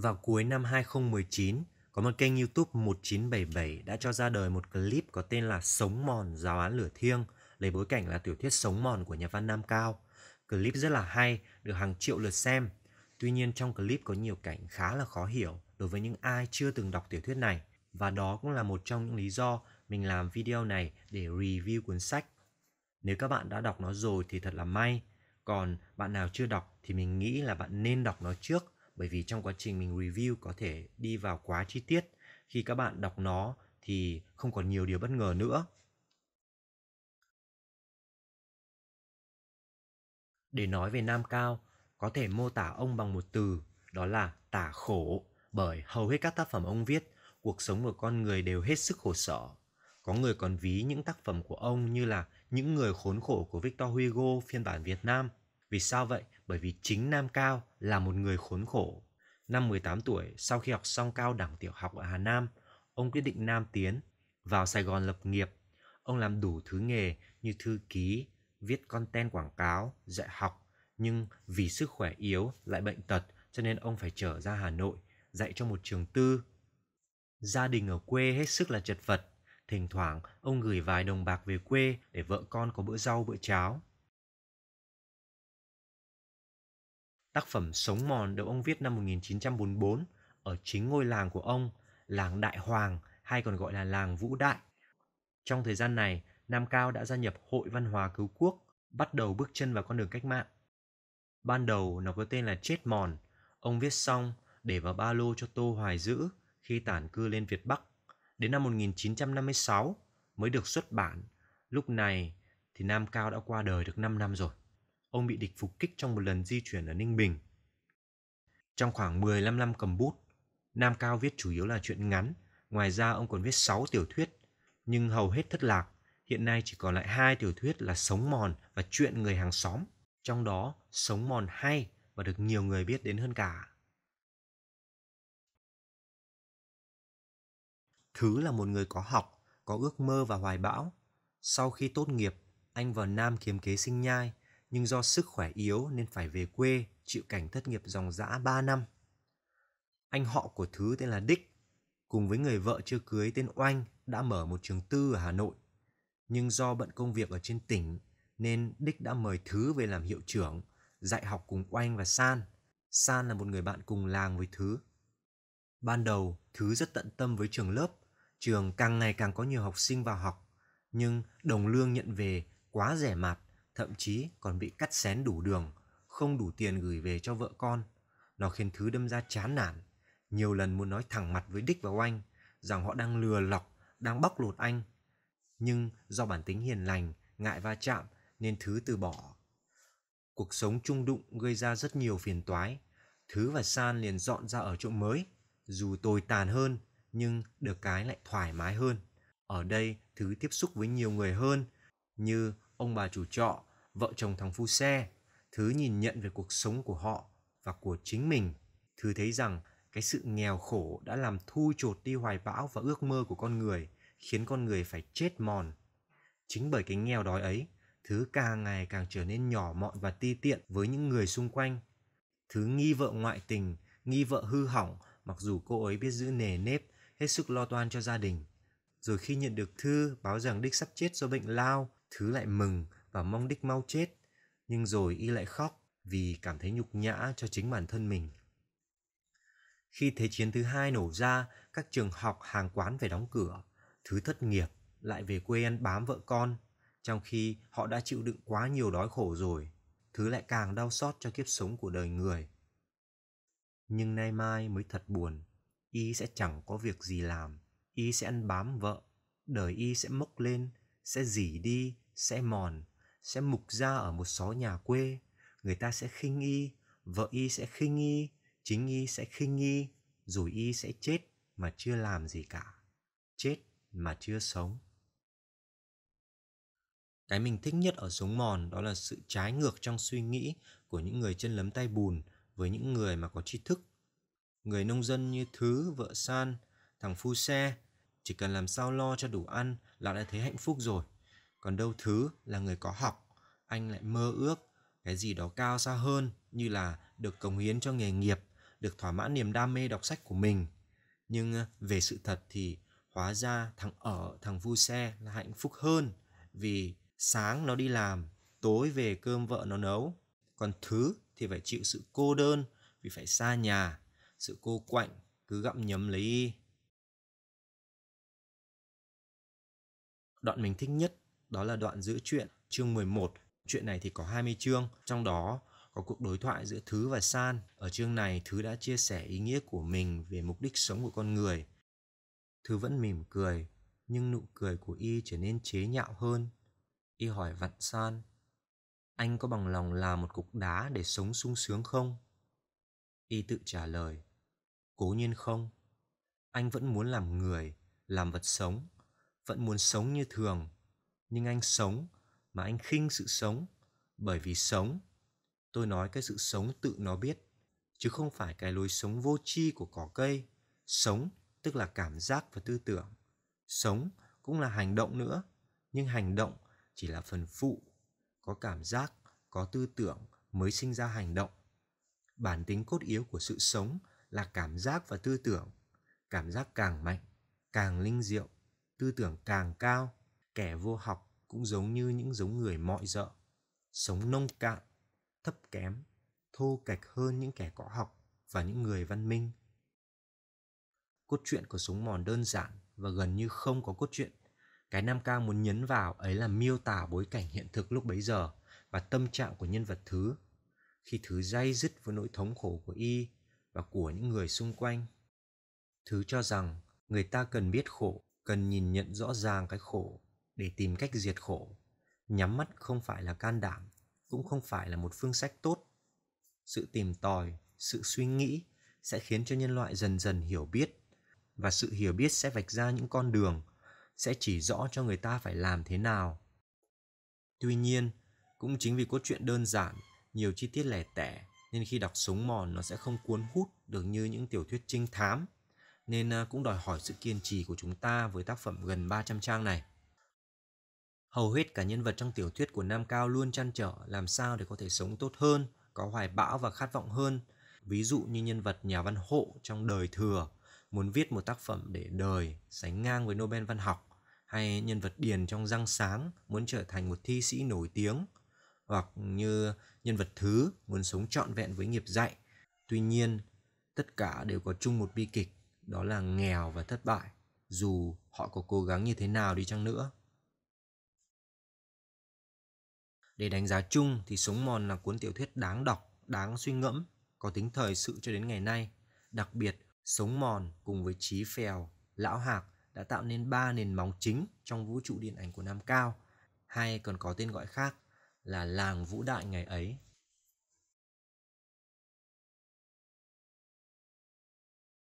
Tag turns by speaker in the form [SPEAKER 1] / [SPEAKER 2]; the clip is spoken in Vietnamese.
[SPEAKER 1] Vào cuối năm 2019, có một kênh YouTube 1977 đã cho ra đời một clip có tên là Sống mòn giáo án lửa thiêng, lấy bối cảnh là tiểu thuyết Sống mòn của nhà văn Nam Cao. Clip rất là hay, được hàng triệu lượt xem. Tuy nhiên trong clip có nhiều cảnh khá là khó hiểu đối với những ai chưa từng đọc tiểu thuyết này. Và đó cũng là một trong những lý do mình làm video này để review cuốn sách. Nếu các bạn đã đọc nó rồi thì thật là may, còn bạn nào chưa đọc thì mình nghĩ là bạn nên đọc nó trước bởi vì trong quá trình mình review có thể đi vào quá chi tiết khi các bạn đọc nó thì không còn nhiều điều bất ngờ nữa để nói về nam cao có thể mô tả ông bằng một từ đó là tả khổ bởi hầu hết các tác phẩm ông viết cuộc sống của con người đều hết sức khổ sở có người còn ví những tác phẩm của ông như là những người khốn khổ của victor hugo phiên bản việt nam vì sao vậy? Bởi vì chính Nam Cao là một người khốn khổ. Năm 18 tuổi, sau khi học xong cao đẳng tiểu học ở Hà Nam, ông quyết định Nam Tiến, vào Sài Gòn lập nghiệp. Ông làm đủ thứ nghề như thư ký, viết content quảng cáo, dạy học. Nhưng vì sức khỏe yếu, lại bệnh tật, cho nên ông phải trở ra Hà Nội, dạy cho một trường tư. Gia đình ở quê hết sức là chật vật. Thỉnh thoảng, ông gửi vài đồng bạc về quê để vợ con có bữa rau bữa cháo. Tác phẩm Sống mòn được ông viết năm 1944 ở chính ngôi làng của ông, làng Đại Hoàng hay còn gọi là làng Vũ Đại. Trong thời gian này, Nam Cao đã gia nhập Hội Văn hóa Cứu Quốc, bắt đầu bước chân vào con đường cách mạng. Ban đầu nó có tên là Chết Mòn, ông viết xong để vào ba lô cho Tô Hoài giữ khi tản cư lên Việt Bắc. Đến năm 1956 mới được xuất bản, lúc này thì Nam Cao đã qua đời được 5 năm rồi ông bị địch phục kích trong một lần di chuyển ở Ninh Bình. Trong khoảng 15 năm cầm bút, Nam Cao viết chủ yếu là chuyện ngắn, ngoài ra ông còn viết 6 tiểu thuyết, nhưng hầu hết thất lạc, hiện nay chỉ còn lại hai tiểu thuyết là Sống Mòn và Chuyện Người Hàng Xóm, trong đó Sống Mòn hay và được nhiều người biết đến hơn cả. Thứ là một người có học, có ước mơ và hoài bão. Sau khi tốt nghiệp, anh vào Nam kiếm kế sinh nhai, nhưng do sức khỏe yếu nên phải về quê chịu cảnh thất nghiệp dòng dã 3 năm. Anh họ của Thứ tên là Đích, cùng với người vợ chưa cưới tên Oanh đã mở một trường tư ở Hà Nội. Nhưng do bận công việc ở trên tỉnh nên Đích đã mời Thứ về làm hiệu trưởng, dạy học cùng Oanh và San. San là một người bạn cùng làng với Thứ. Ban đầu, Thứ rất tận tâm với trường lớp, trường càng ngày càng có nhiều học sinh vào học, nhưng đồng lương nhận về quá rẻ mạt thậm chí còn bị cắt xén đủ đường, không đủ tiền gửi về cho vợ con. Nó khiến Thứ đâm ra chán nản, nhiều lần muốn nói thẳng mặt với Đích và Oanh rằng họ đang lừa lọc, đang bóc lột anh. Nhưng do bản tính hiền lành, ngại va chạm nên Thứ từ bỏ. Cuộc sống chung đụng gây ra rất nhiều phiền toái. Thứ và San liền dọn ra ở chỗ mới, dù tồi tàn hơn nhưng được cái lại thoải mái hơn. Ở đây Thứ tiếp xúc với nhiều người hơn như ông bà chủ trọ, vợ chồng thằng Phu Xe, Thứ nhìn nhận về cuộc sống của họ và của chính mình. Thứ thấy rằng cái sự nghèo khổ đã làm thu chột đi hoài bão và ước mơ của con người, khiến con người phải chết mòn. Chính bởi cái nghèo đói ấy, Thứ càng ngày càng trở nên nhỏ mọn và ti tiện với những người xung quanh. Thứ nghi vợ ngoại tình, nghi vợ hư hỏng, mặc dù cô ấy biết giữ nề nếp, hết sức lo toan cho gia đình. Rồi khi nhận được thư báo rằng Đích sắp chết do bệnh lao, Thứ lại mừng và mong đích mau chết, nhưng rồi y lại khóc vì cảm thấy nhục nhã cho chính bản thân mình. Khi Thế chiến thứ hai nổ ra, các trường học, hàng quán phải đóng cửa, thứ thất nghiệp lại về quê ăn bám vợ con, trong khi họ đã chịu đựng quá nhiều đói khổ rồi, thứ lại càng đau xót cho kiếp sống của đời người. Nhưng nay mai mới thật buồn, y sẽ chẳng có việc gì làm, y sẽ ăn bám vợ, đời y sẽ mốc lên, sẽ dỉ đi, sẽ mòn, sẽ mục ra ở một xó nhà quê người ta sẽ khinh y vợ y sẽ khinh y chính y sẽ khinh y rồi y sẽ chết mà chưa làm gì cả chết mà chưa sống cái mình thích nhất ở sống mòn đó là sự trái ngược trong suy nghĩ của những người chân lấm tay bùn với những người mà có tri thức người nông dân như thứ vợ san thằng phu xe chỉ cần làm sao lo cho đủ ăn là đã thấy hạnh phúc rồi còn đâu thứ là người có học anh lại mơ ước cái gì đó cao xa hơn như là được cống hiến cho nghề nghiệp được thỏa mãn niềm đam mê đọc sách của mình nhưng ờ, về sự thật thì hóa ra thằng ở thằng vui xe là hạnh phúc hơn vì sáng nó đi làm tối về cơm vợ nó nấu còn thứ thì phải chịu sự cô đơn vì phải xa nhà sự cô quạnh cứ gặm nhấm lấy y đoạn mình thích nhất đó là đoạn giữa chuyện chương 11. Chuyện này thì có 20 chương, trong đó có cuộc đối thoại giữa Thứ và San. Ở chương này, Thứ đã chia sẻ ý nghĩa của mình về mục đích sống của con người. Thứ vẫn mỉm cười, nhưng nụ cười của y trở nên chế nhạo hơn. Y hỏi vặn San, anh có bằng lòng là một cục đá để sống sung sướng không? Y tự trả lời, cố nhiên không. Anh vẫn muốn làm người, làm vật sống, vẫn muốn sống như thường, nhưng anh sống mà anh khinh sự sống bởi vì sống tôi nói cái sự sống tự nó biết chứ không phải cái lối sống vô tri của cỏ cây sống tức là cảm giác và tư tưởng sống cũng là hành động nữa nhưng hành động chỉ là phần phụ có cảm giác có tư tưởng mới sinh ra hành động bản tính cốt yếu của sự sống là cảm giác và tư tưởng cảm giác càng mạnh càng linh diệu tư tưởng càng cao kẻ vô học cũng giống như những giống người mọi dợ sống nông cạn thấp kém thô kệch hơn những kẻ có học và những người văn minh cốt truyện của sống mòn đơn giản và gần như không có cốt truyện cái nam ca muốn nhấn vào ấy là miêu tả bối cảnh hiện thực lúc bấy giờ và tâm trạng của nhân vật thứ khi thứ day dứt với nỗi thống khổ của y và của những người xung quanh thứ cho rằng người ta cần biết khổ cần nhìn nhận rõ ràng cái khổ để tìm cách diệt khổ. Nhắm mắt không phải là can đảm, cũng không phải là một phương sách tốt. Sự tìm tòi, sự suy nghĩ sẽ khiến cho nhân loại dần dần hiểu biết và sự hiểu biết sẽ vạch ra những con đường, sẽ chỉ rõ cho người ta phải làm thế nào. Tuy nhiên, cũng chính vì cốt truyện đơn giản, nhiều chi tiết lẻ tẻ nên khi đọc súng mòn nó sẽ không cuốn hút được như những tiểu thuyết trinh thám nên ờ, cũng đòi hỏi sự kiên trì của chúng ta với tác phẩm gần 300 trang này. Hầu hết cả nhân vật trong tiểu thuyết của Nam Cao luôn chăn trở làm sao để có thể sống tốt hơn, có hoài bão và khát vọng hơn. Ví dụ như nhân vật nhà văn hộ trong đời thừa, muốn viết một tác phẩm để đời sánh ngang với Nobel văn học, hay nhân vật Điền trong răng sáng muốn trở thành một thi sĩ nổi tiếng, hoặc như nhân vật Thứ muốn sống trọn vẹn với nghiệp dạy. Tuy nhiên, tất cả đều có chung một bi kịch, đó là nghèo và thất bại, dù họ có cố gắng như thế nào đi chăng nữa. Để đánh giá chung thì Sống Mòn là cuốn tiểu thuyết đáng đọc, đáng suy ngẫm, có tính thời sự cho đến ngày nay. Đặc biệt, Sống Mòn cùng với Chí Phèo, Lão Hạc đã tạo nên ba nền móng chính trong vũ trụ điện ảnh của Nam Cao, hay còn có tên gọi khác là Làng Vũ Đại ngày ấy